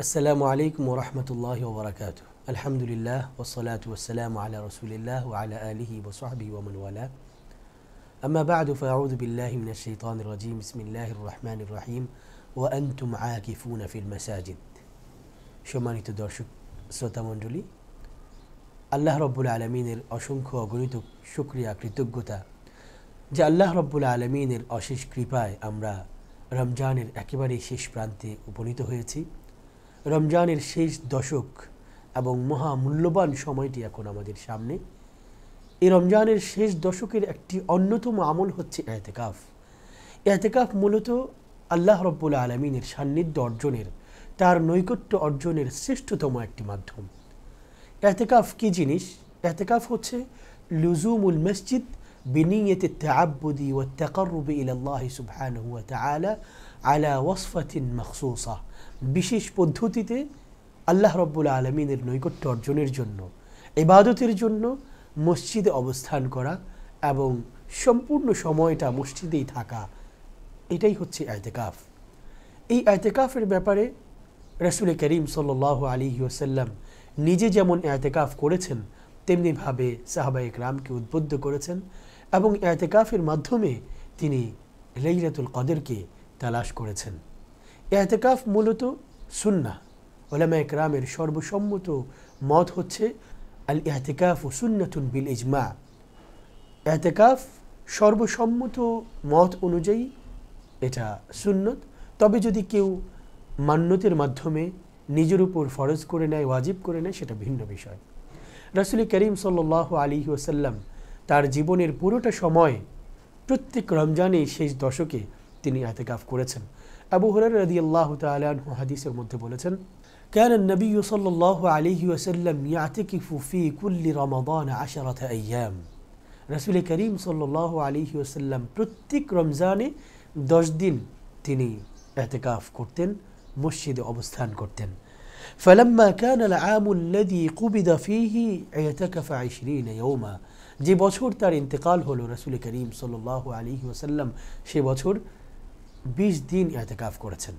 السلام عليكم ورحمة الله وبركاته الحمد لله والصلاة والسلام على رسول الله وعلى آله وصحبه ومن والاه أما بعد فأعوذ بالله من الشيطان الرجيم بسم الله الرحمن الرحيم وأنتم عاكفون في المساجد شو ما সম্মানিত দর্শক শ্রোতামণ্ডলী আল্লাহ রব্বুল আলমিনের অসংখ্য অগণিত সুক্রিয়া কৃতজ্ঞতা جاء الله رب العالمين অশেষ كريباي أمرا رمجان একেবারেই শেষ برانتي وبنيته هيتي রমজানের শেষ দশক এবং মহা মূল্যবান সময়টি এখন আমাদের সামনে এই রমজানের শেষ দশকের একটি অন্যতম আমল হচ্ছে এতেকাফ এতেকাফ মূলত আল্লাহ রব্বুল আলমিনের সান্নিধ্য অর্জনের তার নৈকট্য অর্জনের শ্রেষ্ঠতম একটি মাধ্যম এতেকাফ কি জিনিস এতেকাফ হচ্ছে লুজুমুল মসজিদ بنية التعبد والتقرب إلى الله سبحانه وتعالى على وصفة বিশেষ পদ্ধতিতে আল্লাহ রব্বুল আলমিনের নৈকট্য অর্জনের জন্য ইবাদতের জন্য মসজিদে অবস্থান করা এবং সম্পূর্ণ সময়টা মসজিদেই থাকা এটাই হচ্ছে আয়তেকাফ এই আয়তেকাফের ব্যাপারে রসুল করিম সাল আলী ওসাল্লাম নিজে যেমন আয়তেকাফ করেছেন তেমনিভাবে সাহাবা রামকে উদ্বুদ্ধ করেছেন এবং এতেকাফের মাধ্যমে তিনি লেইলাতুল কদেরকে তালাশ করেছেন এতেকাফ মূলত সুন্না ওলামা একরামের সর্বসম্মত মত হচ্ছে আল এহতেকাফ ও সুন্নাতুন বিল ইজমা এতেকাফ সর্বসম্মত মত অনুযায়ী এটা সুন্নত তবে যদি কেউ মান্যতের মাধ্যমে নিজের উপর ফরজ করে নেয় ওয়াজিব করে নেয় সেটা ভিন্ন বিষয় রাসুলি করিম সাল্লাহ আলী ওসাল্লাম তার জীবনের পুরোটা সময় প্রত্যেক রমজানে শেষ দশকে তিনি এতেকাফ করেছেন আবু হরার রাদি আল্লাহ তালু হাদিসের মধ্যে বলেছেন كان النبي صلى الله عليه وسلم يعتكف في كل رمضان عشرة أيام رسول كريم صلى الله عليه وسلم প্রত্যেক রমজানে দশ দিন তিনি এতেকাফ করতেন মসজিদে অবস্থান করতেন فلما كان العام الذي قبض فيه اعتكف عشرين يوما যে বছর তার ইন্তেকাল হলো রসুল করিম সাল আলী ওসাল্লাম সে বছর ২০ দিন এতেকাফ করেছেন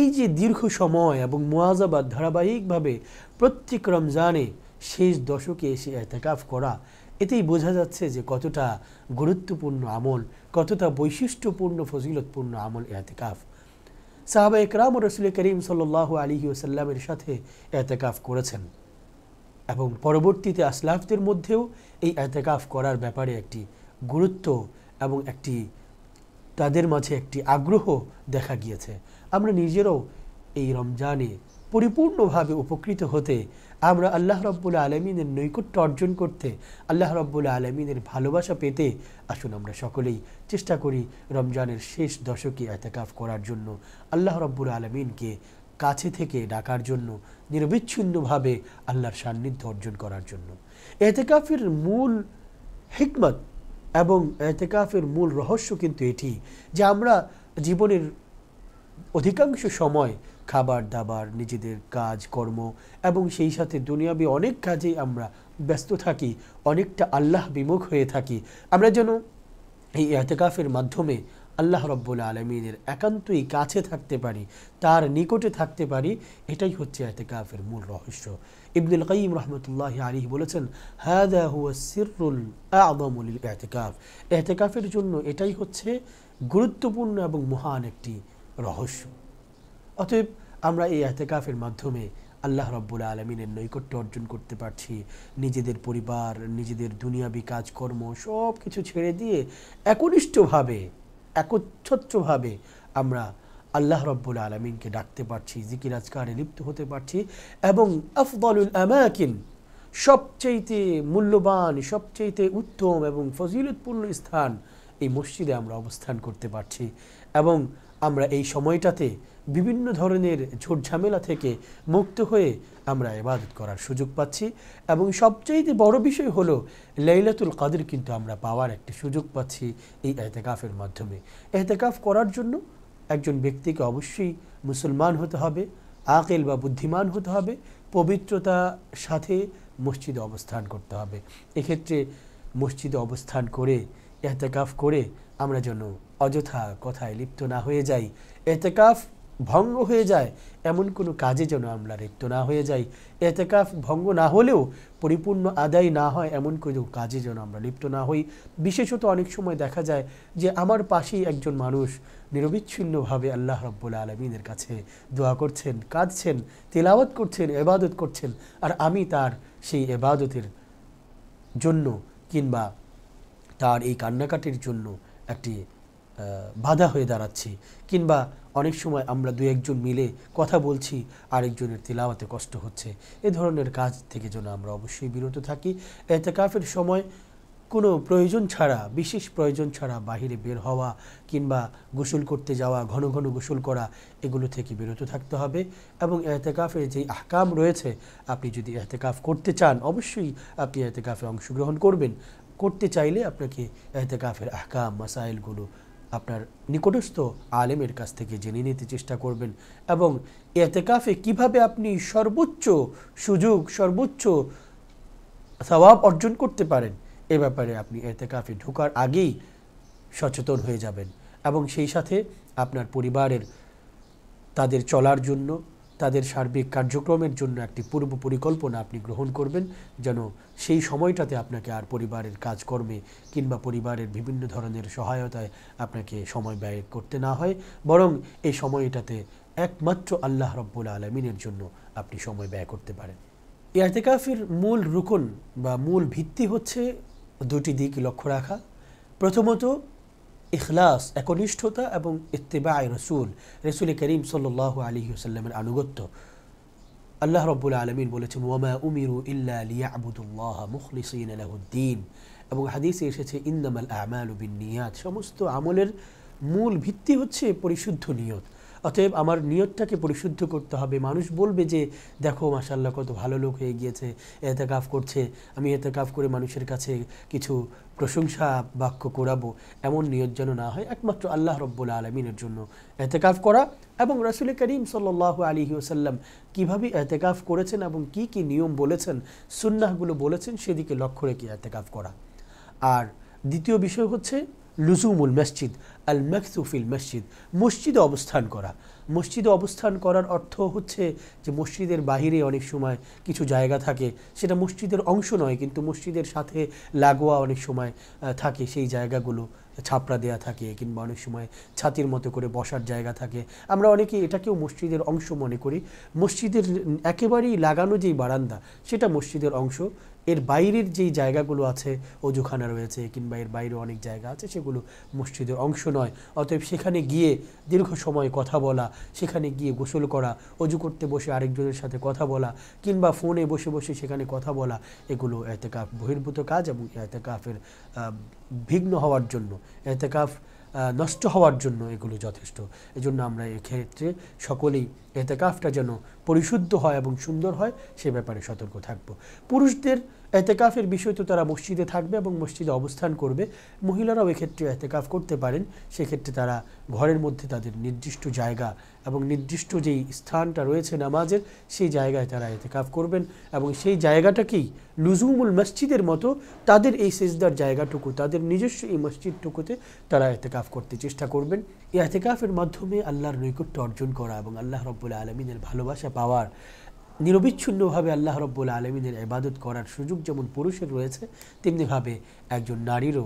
এই যে দীর্ঘ সময় এবং মোয়াজাবাদ ধারাবাহিকভাবে প্রত্যেক রমজানে শেষ দশকে এসে এতেকাফ করা এতেই বোঝা যাচ্ছে যে কতটা গুরুত্বপূর্ণ আমল কতটা বৈশিষ্ট্যপূর্ণ ফজিলতপূর্ণ আমল এতেকাফ সাহাবা একরাম রসুল করিম সাল্লাহ আলী ওসাল্লামের সাথে এতেকাফ করেছেন এবং পরবর্তীতে আসলাফদের মধ্যেও এই এতেকাফ করার ব্যাপারে একটি গুরুত্ব এবং একটি তাদের মাঝে একটি আগ্রহ দেখা গিয়েছে আমরা নিজেরাও এই রমজানে পরিপূর্ণভাবে উপকৃত হতে আমরা আল্লাহ রব্বুল আলমিনের নৈকট্য অর্জন করতে আল্লাহ রব্বুল আলমিনের ভালোবাসা পেতে আসুন আমরা সকলেই চেষ্টা করি রমজানের শেষ দশকে এতেকাফ করার জন্য আল্লাহ রব্বুল আলমিনকে কাছে থেকে ডাকার জন্য নিরবিচ্ছিন্নভাবে আল্লাহর সান্নিধ্য অর্জন করার জন্য এতেকাফের মূল হিকমত এবং এতেকাফের মূল রহস্য কিন্তু এটি যে আমরা জীবনের অধিকাংশ সময় খাবার দাবার নিজেদের কাজ কর্ম এবং সেই সাথে দুনিয়াবি অনেক কাজেই আমরা ব্যস্ত থাকি অনেকটা আল্লাহ বিমুখ হয়ে থাকি আমরা যেন এই এতেকাফের মাধ্যমে আল্লাহ রব্বুল আলমিনের একান্তই কাছে থাকতে পারি তার নিকটে থাকতে পারি এটাই হচ্ছে এতেকাফের মূল রহস্য ইবদুল কাইম রহমতুল্লাহ আলী বলেছেন হাদা সিরুল এতেকাফ এতেকাফের জন্য এটাই হচ্ছে গুরুত্বপূর্ণ এবং মহান একটি রহস্য অতএব আমরা এই এতেকাফের মাধ্যমে আল্লাহ রব্বুল আলমিনের নৈকট্য অর্জন করতে পারছি নিজেদের পরিবার নিজেদের দুনিয়াবি কাজকর্ম সব কিছু ছেড়ে দিয়ে একনিষ্ঠভাবে একচ্ছত্রভাবে আমরা আল্লাহ রব্বুল আলমিনকে ডাকতে পারছি জিকির আজকারে লিপ্ত হতে পারছি এবং আফদলুল আমাকিন সবচেয়েতে মূল্যবান সবচেয়েতে উত্তম এবং ফজিলতপূর্ণ স্থান এই মসজিদে আমরা অবস্থান করতে পারছি এবং আমরা এই সময়টাতে বিভিন্ন ধরনের ঝোটঝামেলা থেকে মুক্ত হয়ে আমরা এবাদত করার সুযোগ পাচ্ছি এবং সবচেয়ে বড় বিষয় হলো লাইলাতুল কাদের কিন্তু আমরা পাওয়ার একটি সুযোগ পাচ্ছি এই এহতেকাফের মাধ্যমে এহতেকাফ করার জন্য একজন ব্যক্তিকে অবশ্যই মুসলমান হতে হবে আকেল বা বুদ্ধিমান হতে হবে পবিত্রতা সাথে মসজিদে অবস্থান করতে হবে এক্ষেত্রে মসজিদে অবস্থান করে এহতেকাফ করে আমরা যেন অযথা কথায় লিপ্ত না হয়ে যাই এতেকাফ ভঙ্গ হয়ে যায় এমন কোনো কাজে যেন আমরা লিপ্ত না হয়ে যাই এতেকাফ ভঙ্গ না হলেও পরিপূর্ণ আদায় না হয় এমন কোনো কাজে যেন আমরা লিপ্ত না হই বিশেষত অনেক সময় দেখা যায় যে আমার পাশেই একজন মানুষ নিরবিচ্ছিন্নভাবে আল্লাহ রব্বুল আলমিনের কাছে দোয়া করছেন কাঁদছেন তেলাওয়াত করছেন এবাদত করছেন আর আমি তার সেই এবাদতের জন্য কিংবা তার এই কান্নাকাটির জন্য একটি বাধা হয়ে দাঁড়াচ্ছি কিংবা অনেক সময় আমরা দু একজন মিলে কথা বলছি আরেকজনের তিলাওয়াতে কষ্ট হচ্ছে এ ধরনের কাজ থেকে যেন আমরা অবশ্যই বিরত থাকি এতেকাফের সময় কোনো প্রয়োজন ছাড়া বিশেষ প্রয়োজন ছাড়া বাহিরে বের হওয়া কিংবা গোসল করতে যাওয়া ঘন ঘন গোসল করা এগুলো থেকে বিরত থাকতে হবে এবং এতেকাফের যে আহকাম রয়েছে আপনি যদি এতেকাফ করতে চান অবশ্যই আপনি এতেকাফে অংশগ্রহণ করবেন করতে চাইলে আপনাকে এতেকাফের আহকাম মাসাইলগুলো আপনার নিকটস্থ আলেমের কাছ থেকে জেনে নিতে চেষ্টা করবেন এবং এতেকাফে কিভাবে আপনি সর্বোচ্চ সুযোগ সর্বোচ্চ স্বভাব অর্জন করতে পারেন এ ব্যাপারে আপনি এতেকাফে ঢোকার আগেই সচেতন হয়ে যাবেন এবং সেই সাথে আপনার পরিবারের তাদের চলার জন্য তাদের সার্বিক কার্যক্রমের জন্য একটি পূর্ব পরিকল্পনা আপনি গ্রহণ করবেন যেন সেই সময়টাতে আপনাকে আর পরিবারের কাজকর্মে কিংবা পরিবারের বিভিন্ন ধরনের সহায়তায় আপনাকে সময় ব্যয় করতে না হয় বরং এই সময়টাতে একমাত্র আল্লাহ রব্বুল আলমিনের জন্য আপনি সময় ব্যয় করতে পারেন ইয়ার্তেকাফের মূল রুকন বা মূল ভিত্তি হচ্ছে দুটি দিক লক্ষ্য রাখা প্রথমত ইখলাস একনিষ্ঠতা এবং ইত্তেবা রসুল রসুল করিম সাল্লাহ আলী সাল্লামের আনুগত্য আল্লাহ রব্বুল আলমিন বলেছেন ওয়ামা উমিরু ইল্লা লিয়া আবুদুল্লাহ মুখলিসিন আলাহদ্দিন এবং হাদিসে এসেছে ইন্দামাল আমাল বিন নিয়াত সমস্ত আমলের মূল ভিত্তি হচ্ছে পরিশুদ্ধ নিয়ত অতএব আমার নিয়তটাকে পরিশুদ্ধ করতে হবে মানুষ বলবে যে দেখো মাসাল্লাহ কত ভালো লোক হয়ে গিয়েছে এতেকাফ করছে আমি এতেকাফ করে মানুষের কাছে কিছু প্রশংসা বাক্য করাবো এমন নিয়ত যেন না হয় একমাত্র আল্লাহ রব্বুল আলমিনের জন্য এতেকাফ করা এবং রাসুল করিম সাল্লাহ আলী ওসাল্লাম কীভাবে এতেকাফ করেছেন এবং কি কি নিয়ম বলেছেন সুন্নাহগুলো বলেছেন সেদিকে লক্ষ্য রেখে এতেকাফ করা আর দ্বিতীয় বিষয় হচ্ছে লুজুমুল মসজিদ আল মাকসুফিল মসজিদ মসজিদে অবস্থান করা মসজিদে অবস্থান করার অর্থ হচ্ছে যে মসজিদের বাহিরে অনেক সময় কিছু জায়গা থাকে সেটা মসজিদের অংশ নয় কিন্তু মসজিদের সাথে লাগোয়া অনেক সময় থাকে সেই জায়গাগুলো ছাপড়া দেওয়া থাকে কিংবা অনেক সময় ছাতির মতো করে বসার জায়গা থাকে আমরা অনেকে এটাকেও মসজিদের অংশ মনে করি মসজিদের একেবারেই লাগানো যেই বারান্দা সেটা মসজিদের অংশ এর বাইরের যেই জায়গাগুলো আছে অজুখানা রয়েছে কিংবা এর বাইরে অনেক জায়গা আছে সেগুলো মসজিদের অংশ নয় অতএব সেখানে গিয়ে দীর্ঘ সময় কথা বলা সেখানে গিয়ে গোসল করা অজু করতে বসে আরেকজনের সাথে কথা বলা কিংবা ফোনে বসে বসে সেখানে কথা বলা এগুলো এতেকাফ বহির্ভূত কাজ এবং এতেকাফের বিঘ্ন হওয়ার জন্য এতেকাফ নষ্ট হওয়ার জন্য এগুলো যথেষ্ট এজন্য আমরা এক্ষেত্রে সকলেই এতেকাফটা যেন পরিশুদ্ধ হয় এবং সুন্দর হয় সে ব্যাপারে সতর্ক থাকব পুরুষদের এতেকাফের বিষয় তো তারা মসজিদে থাকবে এবং মসজিদে অবস্থান করবে মহিলারাও এক্ষেত্রে এতেকাফ করতে পারেন সেক্ষেত্রে তারা ঘরের মধ্যে তাদের নির্দিষ্ট জায়গা এবং নির্দিষ্ট যেই স্থানটা রয়েছে নামাজের সেই জায়গায় তারা এতেকাফ করবেন এবং সেই জায়গাটাকেই লুজুমুল মসজিদের মতো তাদের এই সেজদার জায়গাটুকু তাদের নিজস্ব এই মসজিদটুকুতে তারা এতেকাফ করতে চেষ্টা করবেন এই এতেকাফের মাধ্যমে আল্লাহর নৈকট্য অর্জন করা এবং আল্লাহ রব রব্বুল আলমিনের ভালোবাসা পাওয়ার নিরবিচ্ছিন্নভাবে আল্লাহ রব্বুল আলমিনের ইবাদত করার সুযোগ যেমন পুরুষের রয়েছে তেমনিভাবে একজন নারীরও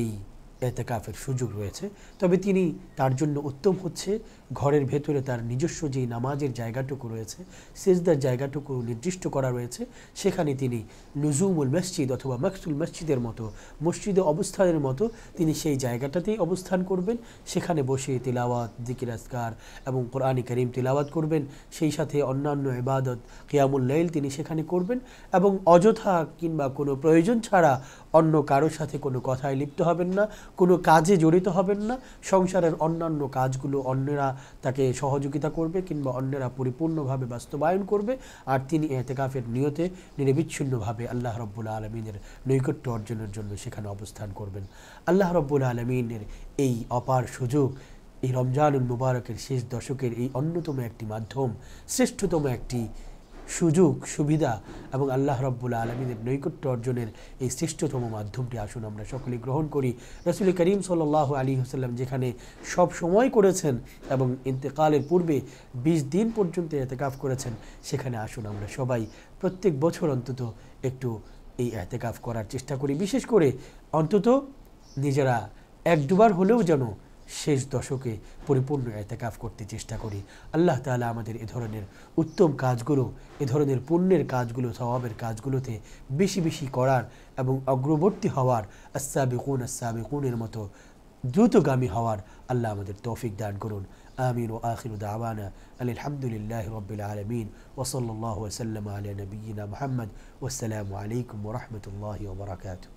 এই এতেকাফের সুযোগ রয়েছে তবে তিনি তার জন্য উত্তম হচ্ছে ঘরের ভেতরে তার নিজস্ব যে নামাজের জায়গাটুকু রয়েছে সেজদার জায়গাটুকু নির্দিষ্ট করা রয়েছে সেখানে তিনি নুজুমুল মসজিদ অথবা মকসুল মসজিদের মতো মসজিদে অবস্থানের মতো তিনি সেই জায়গাটাতেই অবস্থান করবেন সেখানে বসে তিলাওয়াত দিকির আসকার এবং কোরআনি করিম তিলাওয়াত করবেন সেই সাথে অন্যান্য ইবাদত কিয়ামুল লাইল তিনি সেখানে করবেন এবং অযথা কিংবা কোনো প্রয়োজন ছাড়া অন্য কারোর সাথে কোনো কথায় লিপ্ত হবেন না কোনো কাজে জড়িত হবেন না সংসারের অন্যান্য কাজগুলো অন্যেরা তাকে সহযোগিতা করবে কিংবা অন্যেরা পরিপূর্ণভাবে বাস্তবায়ন করবে আর তিনি এতেকাফের নিয়তে নিরবিচ্ছিন্নভাবে আল্লাহ রব্বুল আলমিনের নৈকট্য অর্জনের জন্য সেখানে অবস্থান করবেন আল্লাহ রব্বুল আলমিনের এই অপার সুযোগ এই রমজানুল মুবারকের শেষ দশকের এই অন্যতম একটি মাধ্যম শ্রেষ্ঠতম একটি সুযোগ সুবিধা এবং আল্লাহ রব্বুল আলমিনের নৈকট্য অর্জনের এই শ্রেষ্ঠতম মাধ্যমটি আসুন আমরা সকলে গ্রহণ করি রসুল করিম সাল্লাহ আলী হুসাল্লাম যেখানে সব সময় করেছেন এবং ইন্তেকালের পূর্বে ২০ দিন পর্যন্ত এতেকাফ করেছেন সেখানে আসুন আমরা সবাই প্রত্যেক বছর অন্তত একটু এই এতেকাফ করার চেষ্টা করি বিশেষ করে অন্তত নিজেরা এক দুবার হলেও যেন শেষ দশকে পরিপূর্ণ এতেকাফ করতে চেষ্টা করি আল্লাহ তালা আমাদের এ ধরনের উত্তম কাজগুলো এ ধরনের পুণ্যের কাজগুলো স্বভাবের কাজগুলোতে বেশি বেশি করার এবং অগ্রবর্তী হওয়ার আসাবিকুন আসাবিকুনের মতো দ্রুতগামী হওয়ার আল্লাহ আমাদের তৌফিক দান করুন আমিন ও আখির দাওয়ানা আলহামদুলিল্লাহ রবিল আলমিন ওসল্লাহ ওসাল্লাম আলী নবীনা মোহাম্মদ ওসালামু আলাইকুম রহমতুল্লাহ ওবরাকাতু